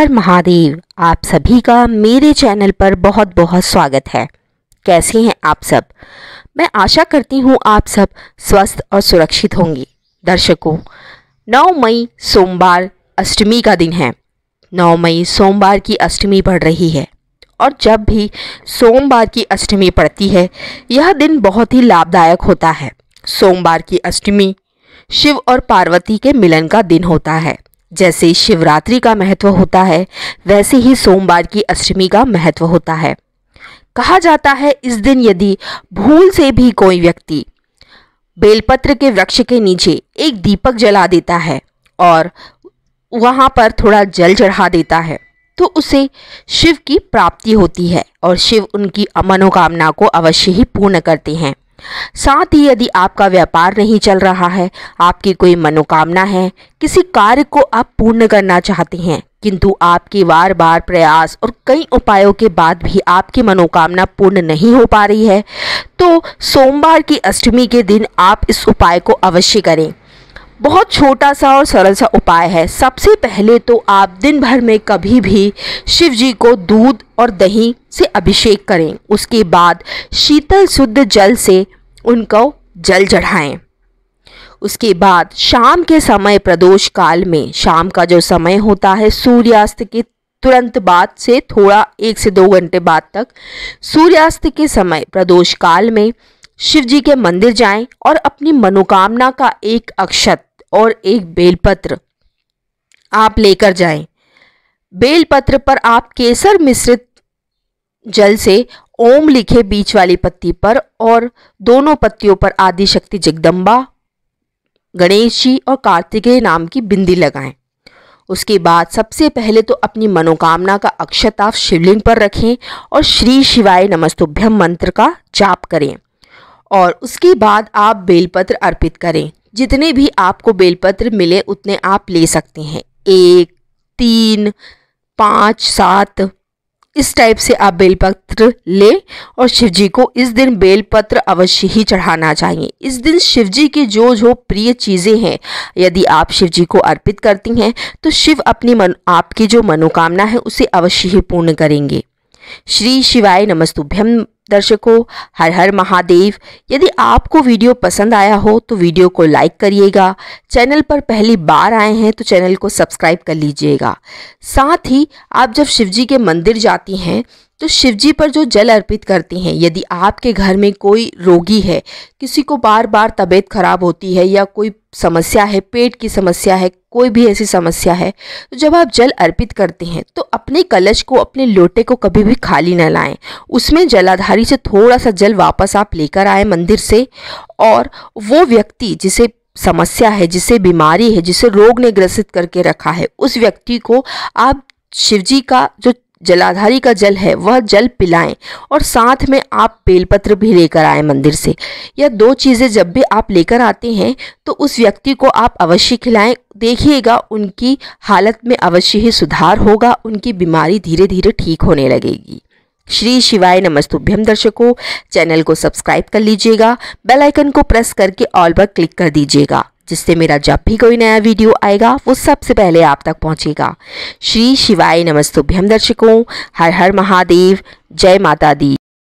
हर महादेव आप सभी का मेरे चैनल पर बहुत बहुत स्वागत है कैसे हैं आप सब मैं आशा करती हूं आप सब स्वस्थ और सुरक्षित होंगे दर्शकों 9 मई सोमवार अष्टमी का दिन है 9 मई सोमवार की अष्टमी पड़ रही है और जब भी सोमवार की अष्टमी पड़ती है यह दिन बहुत ही लाभदायक होता है सोमवार की अष्टमी शिव और पार्वती के मिलन का दिन होता है जैसे शिवरात्रि का महत्व होता है वैसे ही सोमवार की अष्टमी का महत्व होता है कहा जाता है इस दिन यदि भूल से भी कोई व्यक्ति बेलपत्र के वृक्ष के नीचे एक दीपक जला देता है और वहाँ पर थोड़ा जल चढ़ा देता है तो उसे शिव की प्राप्ति होती है और शिव उनकी मनोकामना को अवश्य ही पूर्ण करते हैं साथ ही यदि आपका व्यापार नहीं चल रहा है आपकी कोई मनोकामना है किसी कार्य को आप पूर्ण करना चाहते हैं किंतु आपके बार बार प्रयास और कई उपायों के बाद भी आपकी मनोकामना पूर्ण नहीं हो पा रही है तो सोमवार की अष्टमी के दिन आप इस उपाय को अवश्य करें बहुत छोटा सा और सरल सा उपाय है सबसे पहले तो आप दिन भर में कभी भी शिव जी को दूध और दही से अभिषेक करें उसके बाद शीतल शुद्ध जल से उनको जल चढ़ाएं उसके बाद शाम के समय प्रदोष काल में शाम का जो समय होता है सूर्यास्त के तुरंत बाद से थोड़ा एक से दो घंटे बाद तक सूर्यास्त के समय प्रदोष काल में शिव जी के मंदिर जाएं और अपनी मनोकामना का एक अक्षत और एक बेलपत्र आप लेकर जाएं। बेलपत्र पर आप केसर मिश्रित जल से ओम लिखे बीच वाली पत्ती पर और दोनों पत्तियों पर आदि शक्ति जगदम्बा गणेश जी और कार्तिकेय नाम की बिंदी लगाएं। उसके बाद सबसे पहले तो अपनी मनोकामना का अक्षत आप शिवलिंग पर रखें और श्री शिवाय नमस्तुभ्यम मंत्र का जाप करें और उसके बाद आप बेलपत्र अर्पित करें जितने भी आपको बेलपत्र मिले उतने आप ले सकते हैं एक तीन पाँच सात इस टाइप से आप बेलपत्र ले और शिव जी को इस दिन बेलपत्र अवश्य ही चढ़ाना चाहिए इस दिन शिव जी की जो जो प्रिय चीज़ें हैं यदि आप शिवजी को अर्पित करती हैं तो शिव अपनी मन आपकी जो मनोकामना है उसे अवश्य ही पूर्ण करेंगे श्री शिवाय नमस्तुभ्यम दर्शकों हर हर महादेव यदि आपको वीडियो पसंद आया हो तो वीडियो को लाइक करिएगा चैनल पर पहली बार आए हैं तो चैनल को सब्सक्राइब कर लीजिएगा साथ ही आप जब शिवजी के मंदिर जाती हैं तो शिवजी पर जो जल अर्पित करती हैं यदि आपके घर में कोई रोगी है किसी को बार बार तबीयत खराब होती है या कोई समस्या है पेट की समस्या है कोई भी ऐसी समस्या है तो जब आप जल अर्पित करते हैं तो अपने कलश को अपने लोटे को कभी भी खाली न लाएं उसमें जलाधार थाली से थोड़ा सा जल वापस आप लेकर आए मंदिर से और वो व्यक्ति जिसे समस्या है जिसे बीमारी है जिसे रोग ने ग्रसित करके रखा है उस व्यक्ति को आप शिवजी का जो जलाधारी का जल है वह जल पिलाएं और साथ में आप बेलपत्र भी लेकर आए मंदिर से यह दो चीज़ें जब भी आप लेकर आते हैं तो उस व्यक्ति को आप अवश्य खिलाएं देखिएगा उनकी हालत में अवश्य ही सुधार होगा उनकी बीमारी धीरे धीरे ठीक होने लगेगी श्री शिवाय नमस्तुभ्यम दर्शकों चैनल को सब्सक्राइब कर लीजिएगा बेल आइकन को प्रेस करके ऑल पर क्लिक कर दीजिएगा जिससे मेरा जब भी कोई नया वीडियो आएगा वो सबसे पहले आप तक पहुंचेगा श्री शिवाय नमस्तुभ्यम दर्शकों हर हर महादेव जय माता दी